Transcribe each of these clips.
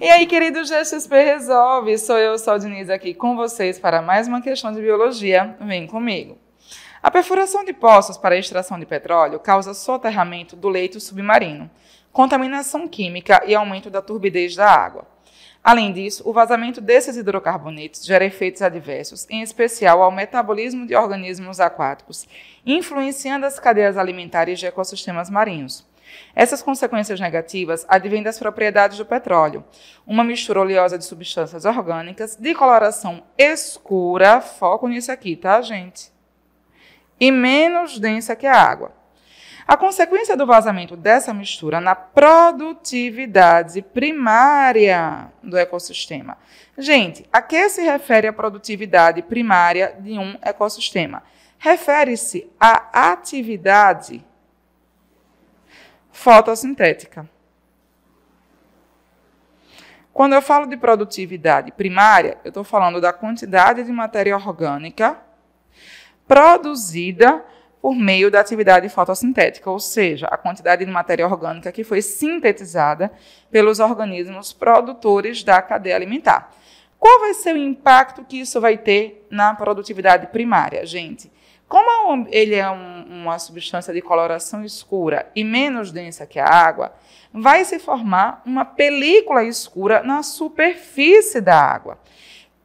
E aí, queridos GXP Resolve, sou eu, Sol Diniz, aqui com vocês para mais uma questão de biologia. Vem comigo. A perfuração de poços para extração de petróleo causa soterramento do leito submarino, contaminação química e aumento da turbidez da água. Além disso, o vazamento desses hidrocarbonetos gera efeitos adversos, em especial ao metabolismo de organismos aquáticos, influenciando as cadeias alimentares de ecossistemas marinhos. Essas consequências negativas advêm das propriedades do petróleo, uma mistura oleosa de substâncias orgânicas de coloração escura, foco nisso aqui, tá, gente? E menos densa que a água. A consequência do vazamento dessa mistura na produtividade primária do ecossistema. Gente, a que se refere a produtividade primária de um ecossistema? Refere-se à atividade fotossintética. Quando eu falo de produtividade primária, eu estou falando da quantidade de matéria orgânica produzida por meio da atividade fotossintética, ou seja, a quantidade de matéria orgânica que foi sintetizada pelos organismos produtores da cadeia alimentar. Qual vai ser o impacto que isso vai ter na produtividade primária, gente? Como ele é um, uma substância de coloração escura e menos densa que a água, vai se formar uma película escura na superfície da água.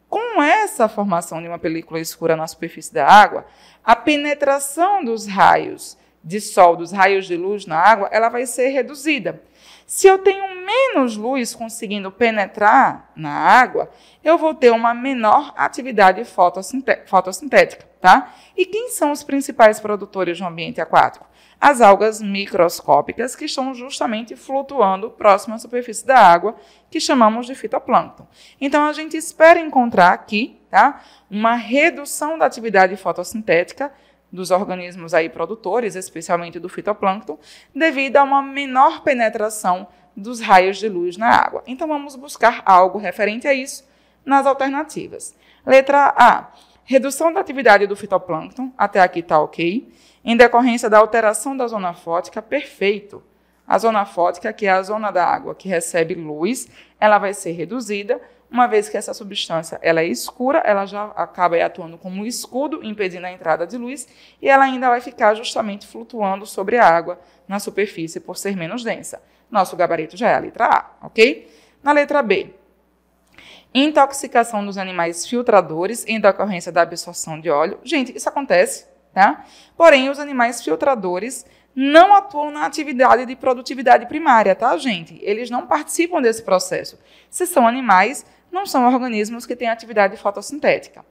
Com essa formação de uma película escura na superfície da água, a penetração dos raios de sol, dos raios de luz na água, ela vai ser reduzida. Se eu tenho menos luz conseguindo penetrar na água, eu vou ter uma menor atividade fotossintética, tá? E quem são os principais produtores do ambiente aquático? As algas microscópicas que estão justamente flutuando próximo à superfície da água, que chamamos de fitoplâncton. Então a gente espera encontrar aqui, tá? Uma redução da atividade fotossintética dos organismos aí produtores, especialmente do fitoplâncton, devido a uma menor penetração dos raios de luz na água. Então vamos buscar algo referente a isso nas alternativas. Letra A. Redução da atividade do fitoplâncton, até aqui está ok, em decorrência da alteração da zona fótica, perfeito. A zona fótica, que é a zona da água que recebe luz, ela vai ser reduzida, uma vez que essa substância ela é escura, ela já acaba atuando como um escudo, impedindo a entrada de luz, e ela ainda vai ficar justamente flutuando sobre a água na superfície por ser menos densa. Nosso gabarito já é a letra A, ok? Na letra B, intoxicação dos animais filtradores em decorrência da absorção de óleo. Gente, isso acontece, tá? Porém, os animais filtradores não atuam na atividade de produtividade primária, tá, gente? Eles não participam desse processo. Se são animais, não são organismos que têm atividade fotossintética.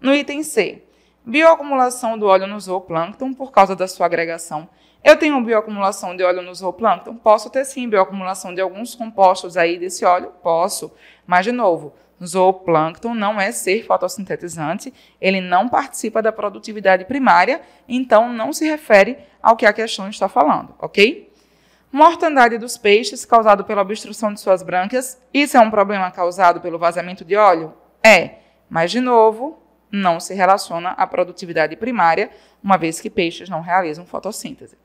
No item C, bioacumulação do óleo no zooplâncton por causa da sua agregação. Eu tenho bioacumulação de óleo no zooplâncton? Posso ter sim bioacumulação de alguns compostos aí desse óleo? Posso. Mas, de novo, zooplâncton não é ser fotossintetizante, ele não participa da produtividade primária, então não se refere ao que a questão está falando, ok? Mortandade dos peixes causado pela obstrução de suas brânquias. Isso é um problema causado pelo vazamento de óleo? É, mas de novo, não se relaciona à produtividade primária, uma vez que peixes não realizam fotossíntese.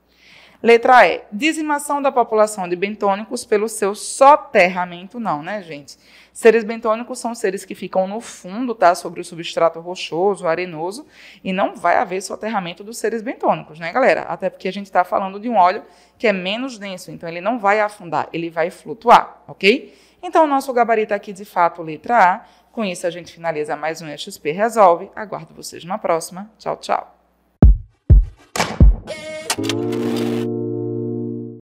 Letra E. Dizimação da população de bentônicos pelo seu soterramento, não, né, gente? Seres bentônicos são seres que ficam no fundo, tá? Sobre o substrato rochoso, arenoso, e não vai haver soterramento dos seres bentônicos, né, galera? Até porque a gente está falando de um óleo que é menos denso, então ele não vai afundar, ele vai flutuar, ok? Então, o nosso gabarito aqui, de fato, letra A. Com isso, a gente finaliza mais um XP Resolve. Aguardo vocês na próxima. Tchau, tchau.